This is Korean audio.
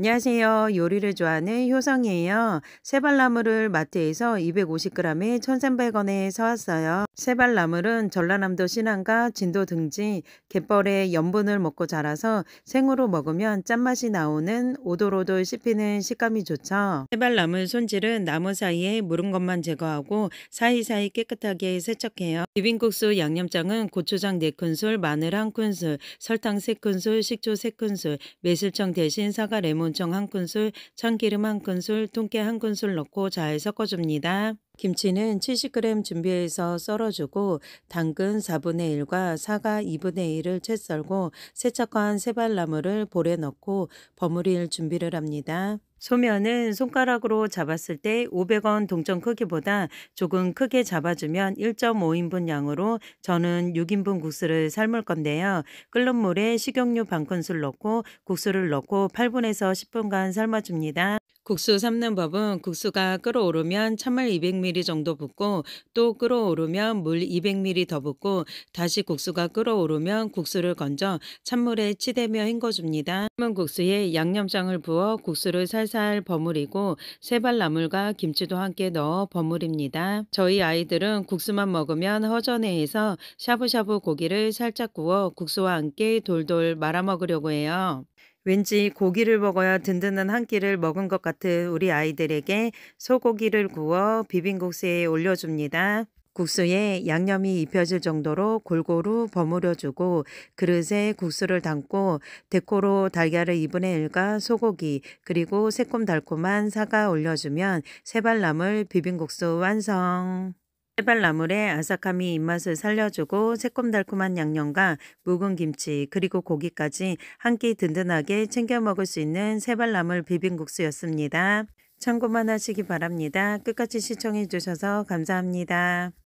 안녕하세요. 요리를 좋아하는 효성이에요. 세발나물을 마트에서 250g에 1,300원에 사왔어요. 세발나물은 전라남도 신안과 진도 등지 갯벌에 염분을 먹고 자라서 생으로 먹으면 짠맛이 나오는 오돌오돌 씹히는 식감이 좋죠. 세발나물 손질은 나무 사이에 무른 것만 제거하고 사이사이 깨끗하게 세척해요. 비빔국수 양념장은 고추장 4큰술, 마늘 1큰술, 설탕 3큰술, 식초 3큰술, 매실청 대신 사과 레몬 원청 한 큰술, 참기름 한 큰술, 통깨 한 큰술 넣고 잘 섞어줍니다. 김치는 70g 준비해서 썰어주고 당근 4분의 1과 사과 2분의 1을 채 썰고 세척한 세발나물을 볼에 넣고 버무릴 준비를 합니다. 소면은 손가락으로 잡았을 때 500원 동전 크기보다 조금 크게 잡아주면 1.5인분 양으로 저는 6인분 국수를 삶을 건데요. 끓는 물에 식용유 반 큰술 넣고 국수를 넣고 8분에서 10분간 삶아줍니다. 국수 삶는 법은 국수가 끓어오르면 찬물 200ml 정도 붓고 또 끓어오르면 물 200ml 더 붓고 다시 국수가 끓어오르면 국수를 건져 찬물에 치대며 헹궈줍니다. 삶은 국수에 양념장을 부어 국수를 살살 버무리고 세발나물과 김치도 함께 넣어 버무립니다. 저희 아이들은 국수만 먹으면 허전해해서 샤브샤브 고기를 살짝 구워 국수와 함께 돌돌 말아먹으려고 해요. 왠지 고기를 먹어야 든든한 한 끼를 먹은 것 같은 우리 아이들에게 소고기를 구워 비빔국수에 올려줍니다. 국수에 양념이 입혀질 정도로 골고루 버무려주고 그릇에 국수를 담고 데코로 달걀을 2분의 1과 소고기 그리고 새콤달콤한 사과 올려주면 새발나물 비빔국수 완성! 해발나물에 아삭함이 입맛을 살려주고 새콤달콤한 양념과 묵은 김치 그리고 고기까지 한 끼 든든하게 챙겨 먹을 수 있는 새발나물 비빔국수였습니다. 참고만 하시기 바랍니다. 끝까지 시청해 주셔서 감사합니다.